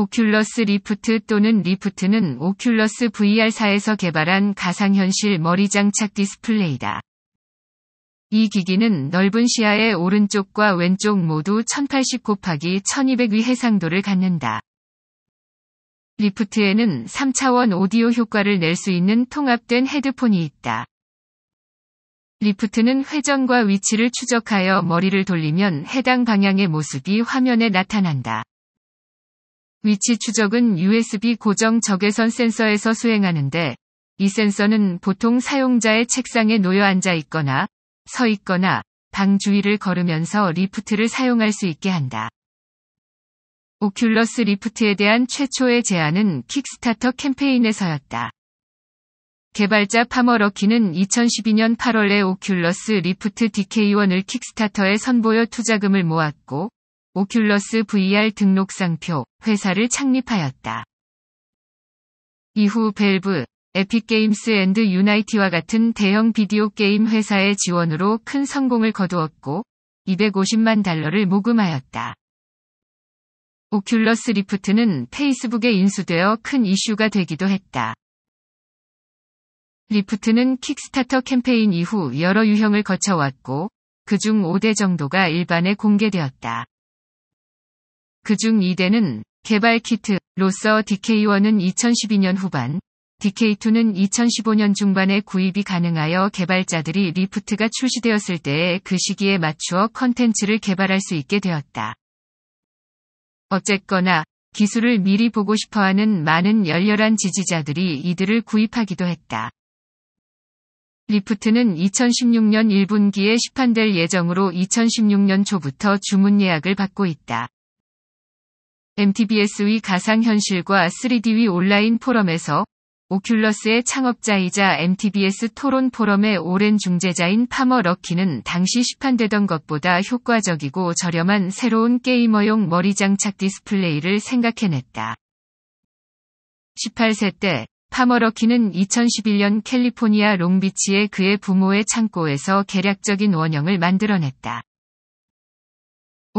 오큘러스 리프트 또는 리프트는 오큘러스 VR사에서 개발한 가상현실 머리 장착 디스플레이다. 이 기기는 넓은 시야의 오른쪽과 왼쪽 모두 1080 곱하기 1200위 해상도를 갖는다. 리프트에는 3차원 오디오 효과를 낼 수 있는 통합된 헤드폰이 있다. 리프트는 회전과 위치를 추적하여 머리를 돌리면 해당 방향의 모습이 화면에 나타난다. 위치 추적은 USB 고정 적외선 센서에서 수행하는데 이 센서는 보통 사용자의 책상에 놓여 앉아 있거나 서 있거나 방 주위를 걸으면서 리프트를 사용할 수 있게 한다. 오큘러스 리프트에 대한 최초의 제안은 킥스타터 캠페인에서였다. 개발자 파머 러키는 2012년 8월에 오큘러스 리프트 DK1을 킥스타터에 선보여 투자금을 모았고 오큘러스 VR 등록상표 회사를 창립하였다. 이후 벨브, 에픽게임스 앤드 유나이티와 같은 대형 비디오 게임 회사의 지원으로 큰 성공을 거두었고 250만 달러를 모금하였다. 오큘러스 리프트는 페이스북에 인수되어 큰 이슈가 되기도 했다. 리프트는 킥스타터 캠페인 이후 여러 유형을 거쳐왔고, 그 중 5대 정도가 일반에 공개되었다. 그중 2대는 개발 키트로서 DK1은 2012년 후반, DK2는 2015년 중반에 구입이 가능하여 개발자들이 리프트가 출시되었을 때에 그 시기에 맞추어 컨텐츠를 개발할 수 있게 되었다. 어쨌거나 기술을 미리 보고 싶어하는 많은 열렬한 지지자들이 이들을 구입하기도 했다. 리프트는 2016년 1분기에 시판될 예정으로 2016년 초부터 주문 예약을 받고 있다. MTBS의 가상현실과 3D의 온라인 포럼에서 오큘러스의 창업자이자 MTBS 토론 포럼의 오랜 중재자인 파머 럭키는 당시 시판되던 것보다 효과적이고 저렴한 새로운 게이머용 머리 장착 디스플레이를 생각해냈다. 18세 때 파머 럭키는 2011년 캘리포니아 롱비치의 그의 부모의 창고에서 개략적인 원형을 만들어냈다.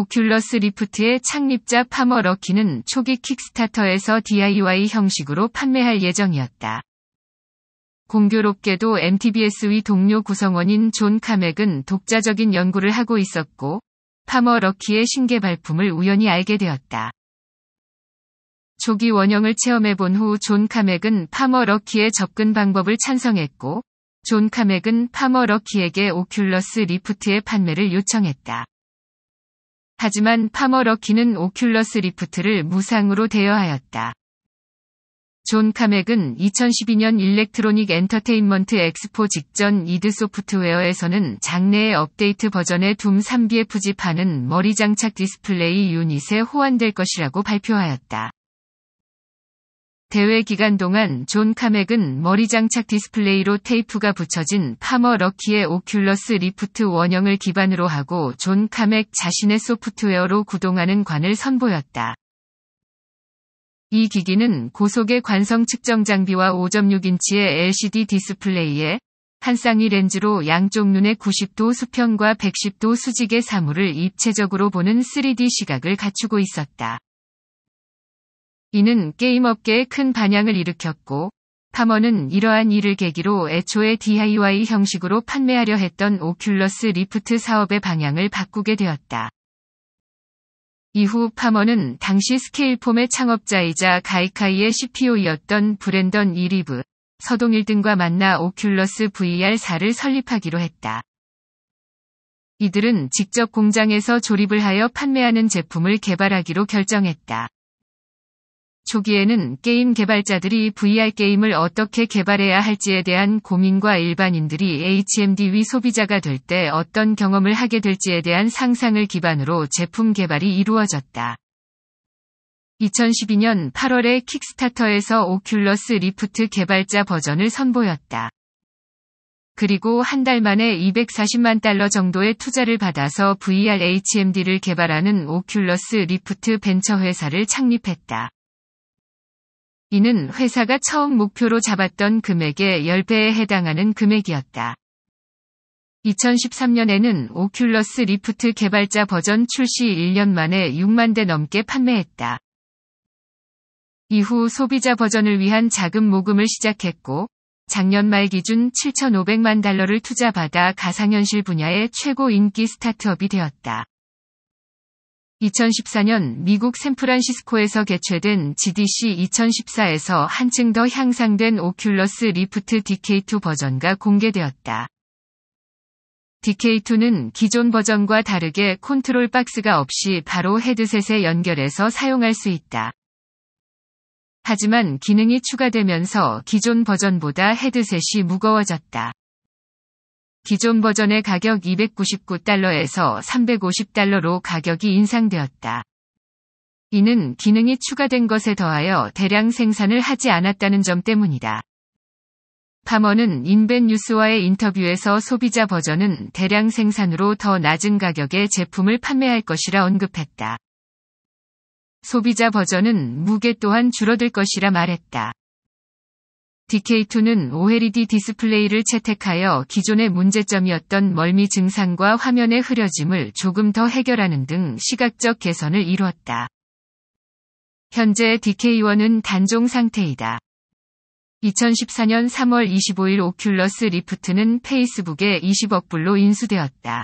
오큘러스 리프트의 창립자 파머 러키는 초기 킥스타터에서 DIY 형식으로 판매할 예정이었다. 공교롭게도 MTBS의 동료 구성원인 존 카맥은 독자적인 연구를 하고 있었고, 파머 러키의 신개 발품을 우연히 알게 되었다. 초기 원형을 체험해 본 후 존 카맥은 파머 러키의 접근 방법을 찬성했고, 존 카맥은 파머 러키에게 오큘러스 리프트의 판매를 요청했다. 하지만 파머럭키는 오큘러스 리프트를 무상으로 대여하였다. 존 카맥은 2012년 일렉트로닉 엔터테인먼트 엑스포 직전 이드 소프트웨어에서는 장내의 업데이트 버전의 둠 3B에 푸집하는 머리 장착 디스플레이 유닛에 호환될 것이라고 발표하였다. 대회 기간 동안 존 카맥은 머리 장착 디스플레이로 테이프가 붙여진 파머 럭키의 오큘러스 리프트 원형을 기반으로 하고 존 카맥 자신의 소프트웨어로 구동하는 관을 선보였다. 이 기기는 고속의 관성 측정 장비와 5.6인치의 LCD 디스플레이에 한 쌍이 렌즈로 양쪽 눈의 90도 수평과 110도 수직의 사물을 입체적으로 보는 3D 시각을 갖추고 있었다. 이는 게임업계에 큰 반향을 일으켰고 파머는 이러한 일을 계기로 애초에 DIY 형식으로 판매하려 했던 오큘러스 리프트 사업의 방향을 바꾸게 되었다. 이후 파머는 당시 스케일폼의 창업자이자 가이카이의 c p o 였던 브랜던 이리브, 서동일 등과 만나 오큘러스 VR4를 설립하기로 했다. 이들은 직접 공장에서 조립을 하여 판매하는 제품을 개발하기로 결정했다. 초기에는 게임 개발자들이 VR 게임을 어떻게 개발해야 할지에 대한 고민과 일반인들이 HMD 위 소비자가 될 때 어떤 경험을 하게 될지에 대한 상상을 기반으로 제품 개발이 이루어졌다. 2012년 8월에 킥스타터에서 오큘러스 리프트 개발자 버전을 선보였다. 그리고 한 달 만에 240만 달러 정도의 투자를 받아서 VR HMD를 개발하는 오큘러스 리프트 벤처 회사를 창립했다. 이는 회사가 처음 목표로 잡았던 금액의 10배에 해당하는 금액이었다. 2013년에는 오큘러스 리프트 개발자 버전 출시 1년 만에 6만 대 넘게 판매했다. 이후 소비자 버전을 위한 자금 모금을 시작했고, 작년 말 기준 7,500만 달러를 투자받아 가상현실 분야의 최고 인기 스타트업이 되었다. 2014년 미국 샌프란시스코에서 개최된 GDC 2014에서 한층 더 향상된 오큘러스 리프트 DK2 버전과 공개되었다. DK2는 기존 버전과 다르게 컨트롤 박스가 없이 바로 헤드셋에 연결해서 사용할 수 있다. 하지만 기능이 추가되면서 기존 버전보다 헤드셋이 무거워졌다. 기존 버전의 가격 299달러에서 350달러로 가격이 인상되었다. 이는 기능이 추가된 것에 더하여 대량 생산을 하지 않았다는 점 때문이다. 파머는 인벤 뉴스와의 인터뷰에서 소비자 버전은 대량 생산으로 더 낮은 가격에 제품을 판매할 것이라 언급했다. 소비자 버전은 무게 또한 줄어들 것이라 말했다. DK2는 OLED 디스플레이를 채택하여 기존의 문제점이었던 멀미 증상과 화면의 흐려짐을 조금 더 해결하는 등 시각적 개선을 이루었다. 현재 DK1은 단종 상태이다. 2014년 3월 25일 오큘러스 리프트는 페이스북에 20억 불로 인수되었다.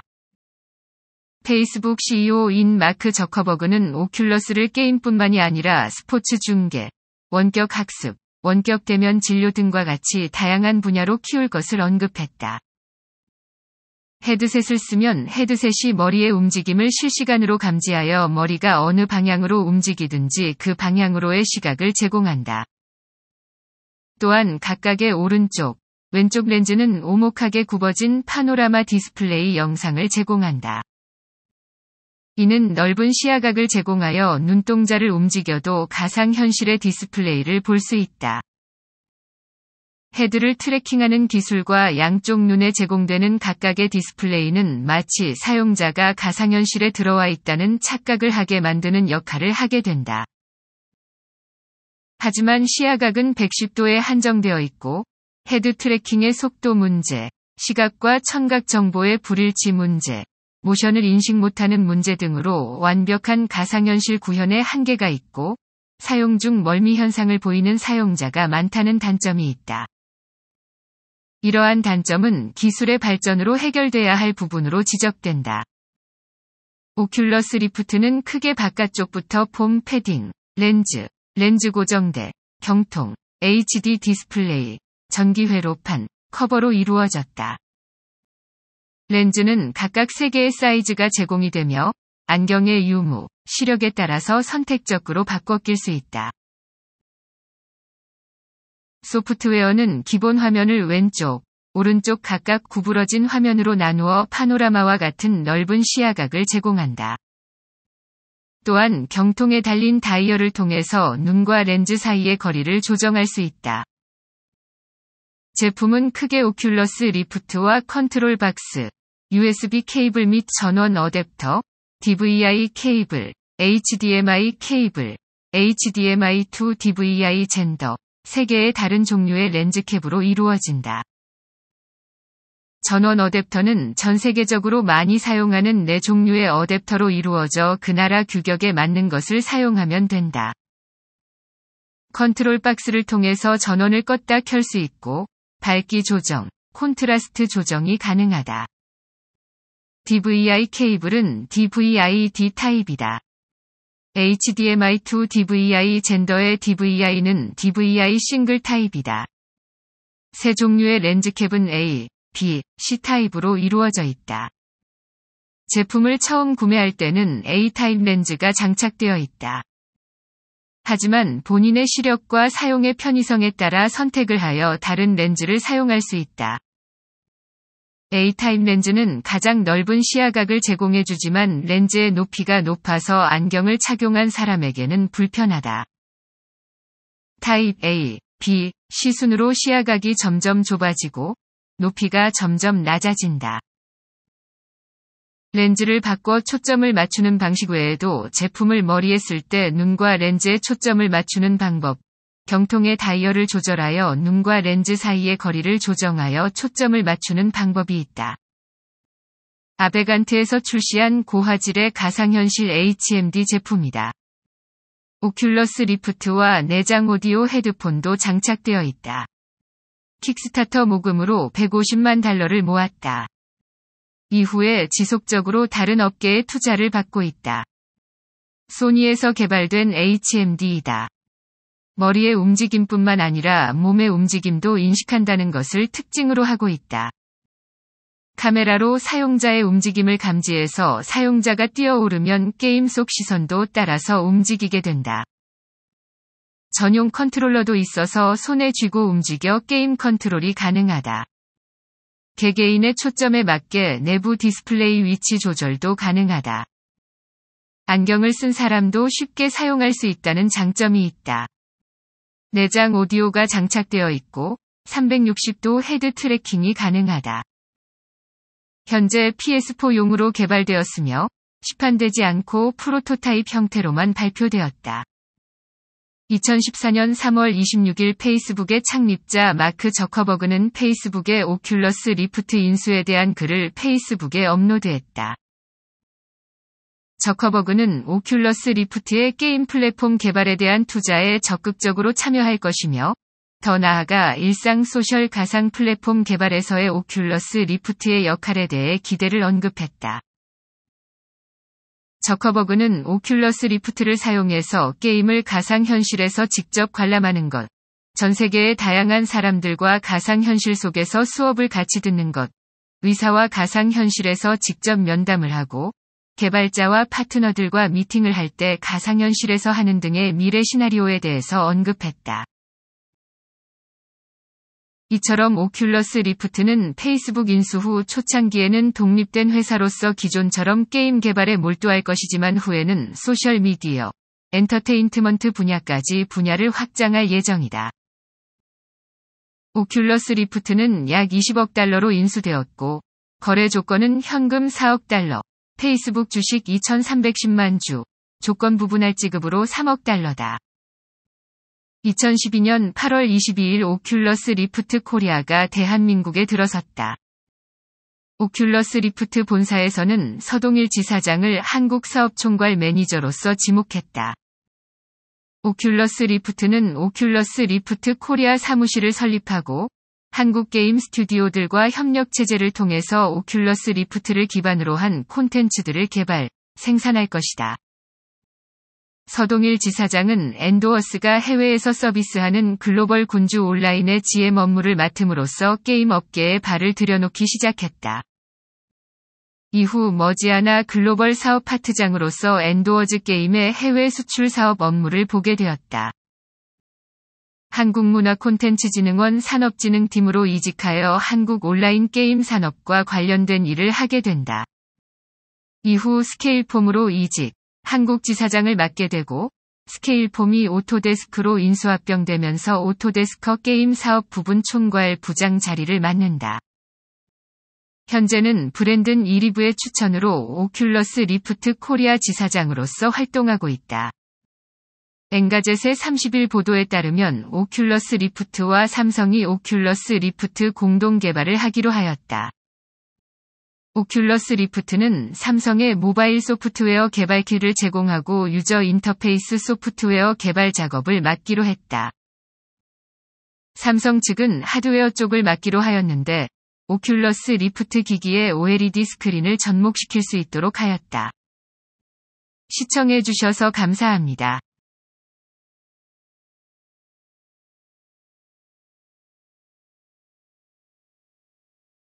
페이스북 CEO인 마크 저커버그는 오큘러스를 게임뿐만이 아니라 스포츠 중계, 원격 학습, 원격 대면 진료 등과 같이 다양한 분야로 키울 것을 언급했다. 헤드셋을 쓰면 헤드셋이 머리의 움직임을 실시간으로 감지하여 머리가 어느 방향으로 움직이든지 그 방향으로의 시각을 제공한다. 또한 각각의 오른쪽, 왼쪽 렌즈는 오목하게 굽어진 파노라마 디스플레이 영상을 제공한다. 이는 넓은 시야각을 제공하여 눈동자를 움직여도 가상현실의 디스플레이를 볼 수 있다. 헤드를 트래킹하는 기술과 양쪽 눈에 제공되는 각각의 디스플레이는 마치 사용자가 가상현실에 들어와 있다는 착각을 하게 만드는 역할을 하게 된다. 하지만 시야각은 110도에 한정되어 있고, 헤드 트래킹의 속도 문제, 시각과 청각 정보의 불일치 문제, 모션을 인식 못하는 문제 등으로 완벽한 가상현실 구현에 한계가 있고 사용 중 멀미 현상을 보이는 사용자가 많다는 단점이 있다. 이러한 단점은 기술의 발전으로 해결돼야 할 부분으로 지적된다. 오큘러스 리프트는 크게 바깥쪽부터 폼 패딩, 렌즈, 렌즈 고정대, 경통, HD 디스플레이, 전기회로판, 커버로 이루어졌다. 렌즈는 각각 3개의 사이즈가 제공이 되며 안경의 유무, 시력에 따라서 선택적으로 바꿔 낄 수 있다. 소프트웨어는 기본 화면을 왼쪽, 오른쪽 각각 구부러진 화면으로 나누어 파노라마와 같은 넓은 시야각을 제공한다. 또한 경통에 달린 다이얼을 통해서 눈과 렌즈 사이의 거리를 조정할 수 있다. 제품은 크게 오큘러스 리프트와 컨트롤 박스, USB 케이블 및 전원 어댑터, DVI 케이블, HDMI 케이블, HDMI to DVI 젠더, 3개의 다른 종류의 렌즈캡으로 이루어진다. 전원 어댑터는 전 세계적으로 많이 사용하는 네종류의 어댑터로 이루어져 그 나라 규격에 맞는 것을 사용하면 된다. 컨트롤 박스를 통해서 전원을 껐다 켤 수 있고, 밝기 조정, 콘트라스트 조정이 가능하다. DVI 케이블은 DVI D 타입이다. HDMI2 DVI 젠더의 DVI는 DVI 싱글 타입이다. 세 종류의 렌즈캡은 A, B, C 타입으로 이루어져 있다. 제품을 처음 구매할 때는 A타입 렌즈가 장착되어 있다. 하지만 본인의 시력과 사용의 편의성에 따라 선택을 하여 다른 렌즈를 사용할 수 있다. A타입 렌즈는 가장 넓은 시야각을 제공해주지만 렌즈의 높이가 높아서 안경을 착용한 사람에게는 불편하다. 타입 A, B, C 순으로 시야각이 점점 좁아지고 높이가 점점 낮아진다. 렌즈를 바꿔 초점을 맞추는 방식 외에도 제품을 머리에 쓸 때 눈과 렌즈에 초점을 맞추는 방법, 경통의 다이얼을 조절하여 눈과 렌즈 사이의 거리를 조정하여 초점을 맞추는 방법이 있다. 아베간트에서 출시한 고화질의 가상현실 HMD 제품이다. 오큘러스 리프트와 내장 오디오 헤드폰도 장착되어 있다. 킥스타터 모금으로 150만 달러를 모았다. 이후에 지속적으로 다른 업계에 투자를 받고 있다. 소니에서 개발된 HMD이다. 머리의 움직임뿐만 아니라 몸의 움직임도 인식한다는 것을 특징으로 하고 있다. 카메라로 사용자의 움직임을 감지해서 사용자가 뛰어오르면 게임 속 시선도 따라서 움직이게 된다. 전용 컨트롤러도 있어서 손에 쥐고 움직여 게임 컨트롤이 가능하다. 개개인의 초점에 맞게 내부 디스플레이 위치 조절도 가능하다. 안경을 쓴 사람도 쉽게 사용할 수 있다는 장점이 있다. 내장 오디오가 장착되어 있고 360도 헤드 트래킹이 가능하다. 현재 PS4용으로 개발되었으며 시판되지 않고 프로토타입 형태로만 발표되었다. 2014년 3월 26일 페이스북의 창립자 마크 저커버그는 페이스북의 오큘러스 리프트 인수에 대한 글을 페이스북에 업로드했다. 저커버그는 오큘러스 리프트의 게임 플랫폼 개발에 대한 투자에 적극적으로 참여할 것이며 더 나아가 일상 소셜 가상 플랫폼 개발에서의 오큘러스 리프트의 역할에 대해 기대를 언급했다. 저커버그는 오큘러스 리프트를 사용해서 게임을 가상현실에서 직접 관람하는 것, 전 세계의 다양한 사람들과 가상현실 속에서 수업을 같이 듣는 것, 의사와 가상현실에서 직접 면담을 하고, 개발자와 파트너들과 미팅을 할 때 가상현실에서 하는 등의 미래 시나리오에 대해서 언급했다. 이처럼 오큘러스 리프트는 페이스북 인수 후 초창기에는 독립된 회사로서 기존처럼 게임 개발에 몰두할 것이지만 후에는 소셜미디어, 엔터테인먼트 트 분야까지 분야를 확장할 예정이다. 오큘러스 리프트는 약 20억 달러로 인수되었고, 거래 조건은 현금 4억 달러, 페이스북 주식 2,310만 주, 조건 부분할 지급으로 3억 달러다. 2012년 8월 22일 오큘러스 리프트 코리아가 대한민국에 들어섰다. 오큘러스 리프트 본사에서는 서동일 지사장을 한국 사업 총괄 매니저로서 지목했다. 오큘러스 리프트는 오큘러스 리프트 코리아 사무실을 설립하고 한국 게임 스튜디오들과 협력 체제를 통해서 오큘러스 리프트를 기반으로 한 콘텐츠들을 개발, 생산할 것이다. 서동일 지사장은 엔도어스가 해외에서 서비스하는 글로벌 군주 온라인의 GM 업무를 맡음으로써 게임 업계에 발을 들여놓기 시작했다. 이후 머지않아 글로벌 사업 파트장으로서 엔도어즈 게임의 해외 수출 사업 업무를 보게 되었다. 한국문화콘텐츠진흥원 산업진흥팀으로 이직하여 한국 온라인 게임 산업과 관련된 일을 하게 된다. 이후 스케일폼으로 이직, 한국지사장을 맡게 되고 스케일폼이 오토데스크로 인수합병되면서 오토데스크 게임 사업 부분 총괄 부장 자리를 맡는다. 현재는 브랜든 이리브의 추천으로 오큘러스 리프트 코리아 지사장으로서 활동하고 있다. 엥가젯의 30일 보도에 따르면 오큘러스 리프트와 삼성이 오큘러스 리프트 공동 개발을 하기로 하였다. 오큘러스 리프트는 삼성의 모바일 소프트웨어 개발 키를 제공하고 유저 인터페이스 소프트웨어 개발 작업을 맡기로 했다. 삼성 측은 하드웨어 쪽을 맡기로 하였는데 오큘러스 리프트 기기에 OLED 스크린을 접목시킬 수 있도록 하였다. 시청해주셔서 감사합니다.